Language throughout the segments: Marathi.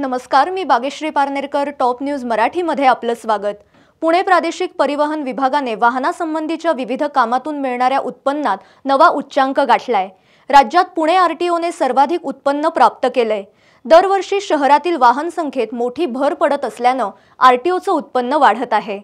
नमस्कार मी बागेश्री पारनेरकर टॉप न्यूज मराठीमध्ये आपलं स्वागत पुणे प्रादेशिक परिवहन विभागाने वाहनासंबंधीच्या विविध कामातून मिळणाऱ्या उत्पन्नात नवा उच्चांक गाठलाय राज्यात पुणे आर ओने सर्वाधिक उत्पन्न प्राप्त केलंय दरवर्षी शहरातील वाहन संख्येत मोठी भर पडत असल्यानं ओचं उत्पन्न वाढत आहे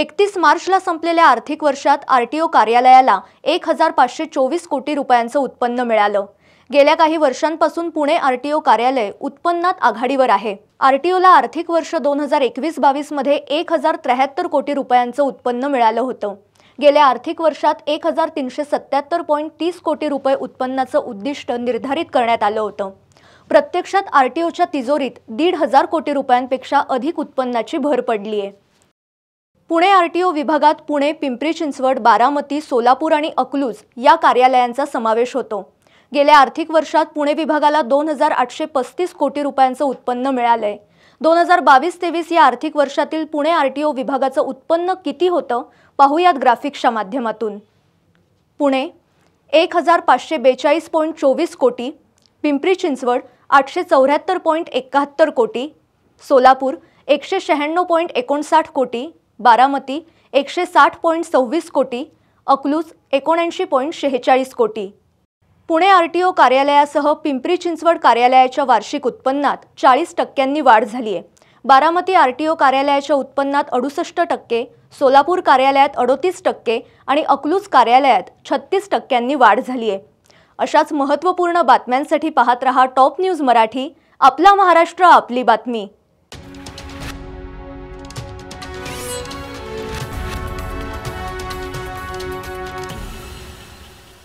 एकतीस मार्चला संपलेल्या आर्थिक वर्षात आरटीओ कार्यालयाला एक हजार पाचशे चोवीस कोटी रुपयांचं उत्पन्न मिळालं गेल्या काही वर्षांपासून पुणे आरटीओ कार्यालय उत्पन्नात आघाडीवर आहे आरटीओला आर्थिक वर्ष दोन हजार एकवीस बावीसमध्ये एक हजार त्र्याहत्तर कोटी रुपयांचं उत्पन्न मिळालं होतं गेल्या आर्थिक वर्षात एक हजार तीनशे सत्याहत्तर पॉईंट तीस कोटी रुपये उत्पन्नाचं उद्दिष्ट निर्धारित करण्यात आलं होतं प्रत्यक्षात आरटीओच्या तिजोरीत दीड हजार कोटी रुपयांपेक्षा अधिक उत्पन्नाची भर पडली आहे पुणे आरटीओ विभागात पुणे पिंपरी चिंचवड बारामती सोलापूर आणि अकलूज या कार्यालयांचा समावेश होतो गेल्या आर्थिक वर्षात पुणे विभागाला दोन हजार आठशे पस्तीस कोटी रुपयांचं उत्पन्न मिळालंय दोन हजार बावीस तेवीस या आर्थिक वर्षातील पुणे आर टी ओ विभागाचं उत्पन्न किती होतं पाहूयात ग्राफिक्सच्या माध्यमातून पुणे एक हजार पाचशे बेचाळीस पॉईंट चोवीस कोटी पिंपरी चिंचवड आठशे चौऱ्याहत्तर पॉईंट एकाहत्तर कोटी सोलापूर एकशे शहाण्णव पॉईंट एकोणसाठ कोटी बारामती एकशे साठ पॉईंट सव्वीस कोटी अकलूज एकोणऐंशी पॉईंट शेहेचाळीस कोटी पुणे आर टी ओ कार्यालयासह पिंपरी चिंचवड कार्यालयाच्या वार्षिक उत्पन्नात चाळीस टक्क्यांनी वाढ झाली आहे बारामती आर टी ओ कार्यालयाच्या उत्पन्नात अडुसष्ट टक्के सोलापूर कार्यालयात अडोतीस टक्के आणि अकलूज कार्यालयात छत्तीस टक्क्यांनी वाढ झाली आहे अशाच महत्त्वपूर्ण बातम्यांसाठी पाहत रहा टॉप न्यूज मराठी आपला महाराष्ट्र आपली बातमी